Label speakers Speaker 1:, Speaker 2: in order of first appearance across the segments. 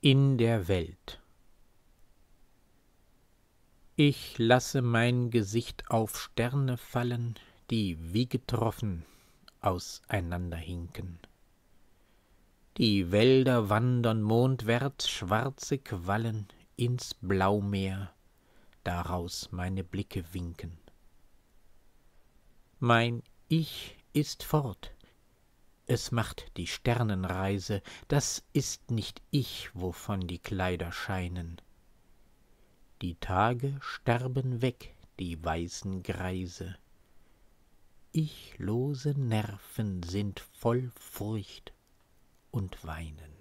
Speaker 1: in der Welt. Ich lasse mein Gesicht auf Sterne fallen, die wie getroffen auseinanderhinken. Die Wälder wandern mondwärts schwarze Quallen ins Blaumeer, daraus meine Blicke winken. Mein Ich ist fort, es macht die Sternenreise, das ist nicht ich, wovon die Kleider scheinen. Die Tage sterben weg, die weißen Greise. Ichlose Nerven sind voll Furcht und Weinen.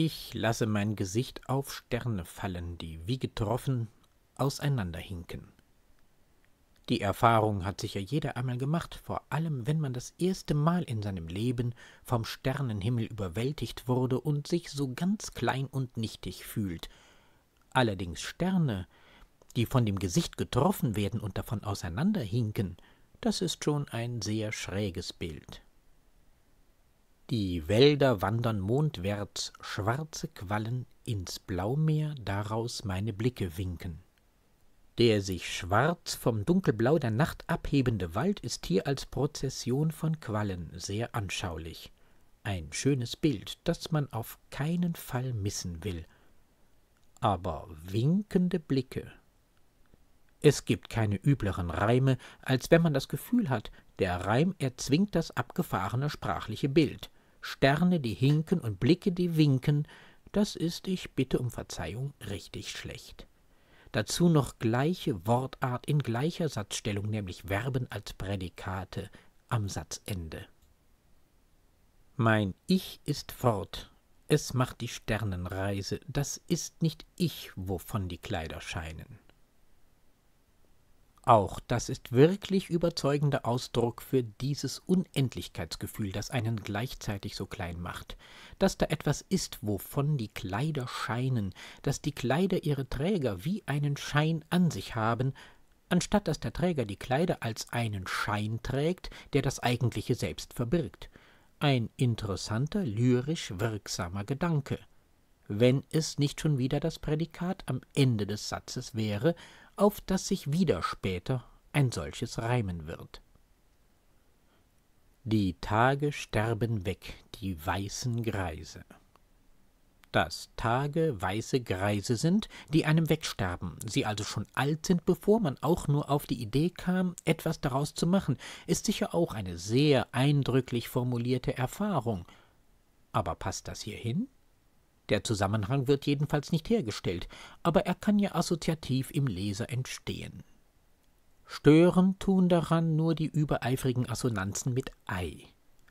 Speaker 1: Ich lasse mein Gesicht auf Sterne fallen, die wie getroffen auseinanderhinken. Die Erfahrung hat sicher jeder einmal gemacht, vor allem wenn man das erste Mal in seinem Leben vom Sternenhimmel überwältigt wurde und sich so ganz klein und nichtig fühlt. Allerdings Sterne, die von dem Gesicht getroffen werden und davon auseinanderhinken, das ist schon ein sehr schräges Bild. Die Wälder wandern mondwärts, schwarze Quallen ins Blaumeer, daraus meine Blicke winken. Der sich schwarz vom Dunkelblau der Nacht abhebende Wald ist hier als Prozession von Quallen sehr anschaulich. Ein schönes Bild, das man auf keinen Fall missen will. Aber winkende Blicke. Es gibt keine übleren Reime, als wenn man das Gefühl hat, der Reim erzwingt das abgefahrene sprachliche Bild. Sterne, die hinken und Blicke, die winken, das ist, ich bitte um Verzeihung, richtig schlecht. Dazu noch gleiche Wortart in gleicher Satzstellung, nämlich Verben als Prädikate am Satzende. Mein Ich ist fort, es macht die Sternenreise, das ist nicht ich, wovon die Kleider scheinen auch. Das ist wirklich überzeugender Ausdruck für dieses Unendlichkeitsgefühl, das einen gleichzeitig so klein macht. Dass da etwas ist, wovon die Kleider scheinen, dass die Kleider ihre Träger wie einen Schein an sich haben, anstatt dass der Träger die Kleider als einen Schein trägt, der das eigentliche Selbst verbirgt. Ein interessanter, lyrisch wirksamer Gedanke. Wenn es nicht schon wieder das Prädikat am Ende des Satzes wäre, auf das sich wieder später ein solches reimen wird. Die Tage sterben weg, die weißen Greise. Dass Tage weiße Greise sind, die einem wegsterben, sie also schon alt sind, bevor man auch nur auf die Idee kam, etwas daraus zu machen, ist sicher auch eine sehr eindrücklich formulierte Erfahrung. Aber passt das hier hin? Der Zusammenhang wird jedenfalls nicht hergestellt, aber er kann ja assoziativ im Leser entstehen. Stören tun daran nur die übereifrigen Assonanzen mit Ei.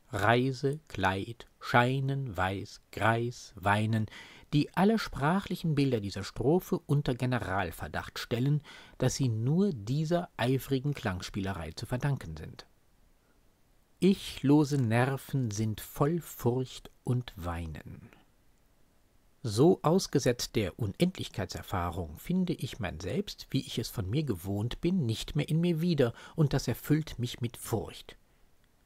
Speaker 1: Reise, Kleid, Scheinen, Weiß, Greis, Weinen, die alle sprachlichen Bilder dieser Strophe unter Generalverdacht stellen, dass sie nur dieser eifrigen Klangspielerei zu verdanken sind. Ichlose Nerven sind voll Furcht und Weinen. So ausgesetzt der Unendlichkeitserfahrung finde ich mein Selbst, wie ich es von mir gewohnt bin, nicht mehr in mir wieder, und das erfüllt mich mit Furcht.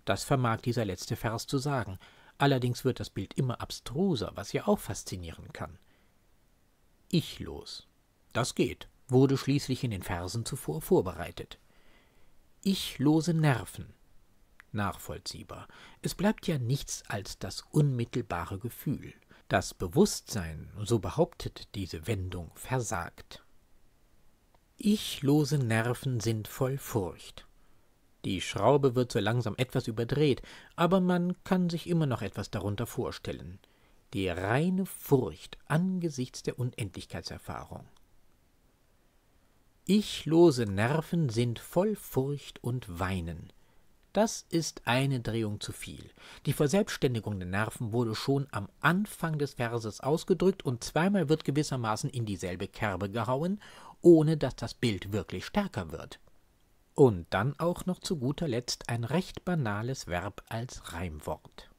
Speaker 1: Das vermag dieser letzte Vers zu sagen, allerdings wird das Bild immer abstruser, was ja auch faszinieren kann. Ichlos. Das geht, wurde schließlich in den Versen zuvor vorbereitet. Ichlose Nerven. Nachvollziehbar. Es bleibt ja nichts als das unmittelbare Gefühl. Das Bewusstsein, so behauptet diese Wendung, versagt. Ichlose Nerven sind voll Furcht. Die Schraube wird so langsam etwas überdreht, aber man kann sich immer noch etwas darunter vorstellen. Die reine Furcht angesichts der Unendlichkeitserfahrung. Ichlose Nerven sind voll Furcht und weinen. Das ist eine Drehung zu viel. Die Verselbstständigung der Nerven wurde schon am Anfang des Verses ausgedrückt und zweimal wird gewissermaßen in dieselbe Kerbe gehauen, ohne dass das Bild wirklich stärker wird. Und dann auch noch zu guter Letzt ein recht banales Verb als Reimwort.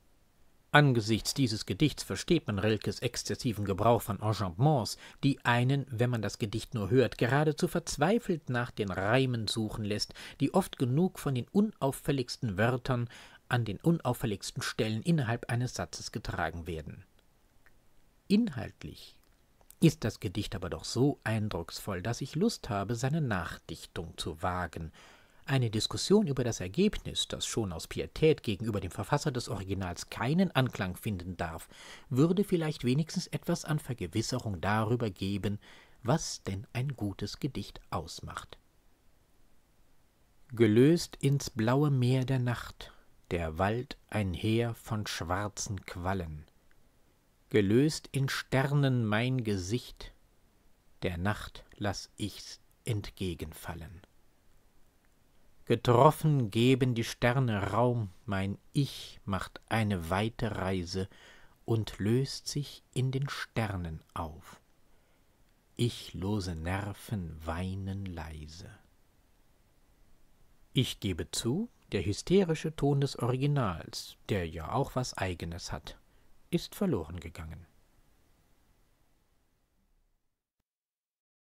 Speaker 1: Angesichts dieses Gedichts versteht man Rilkes exzessiven Gebrauch von Enjambements, die einen, wenn man das Gedicht nur hört, geradezu verzweifelt nach den Reimen suchen lässt, die oft genug von den unauffälligsten Wörtern an den unauffälligsten Stellen innerhalb eines Satzes getragen werden. Inhaltlich ist das Gedicht aber doch so eindrucksvoll, dass ich Lust habe, seine Nachdichtung zu wagen, eine Diskussion über das Ergebnis, das schon aus Pietät gegenüber dem Verfasser des Originals keinen Anklang finden darf, würde vielleicht wenigstens etwas an Vergewisserung darüber geben, was denn ein gutes Gedicht ausmacht. Gelöst ins blaue Meer der Nacht, der Wald ein Heer von schwarzen Quallen. Gelöst in Sternen mein Gesicht, der Nacht lass ich's entgegenfallen. Getroffen geben die Sterne Raum, mein Ich macht eine weite Reise und löst sich in den Sternen auf. Ichlose Nerven weinen leise. Ich gebe zu, der hysterische Ton des Originals, der ja auch was Eigenes hat, ist verloren gegangen.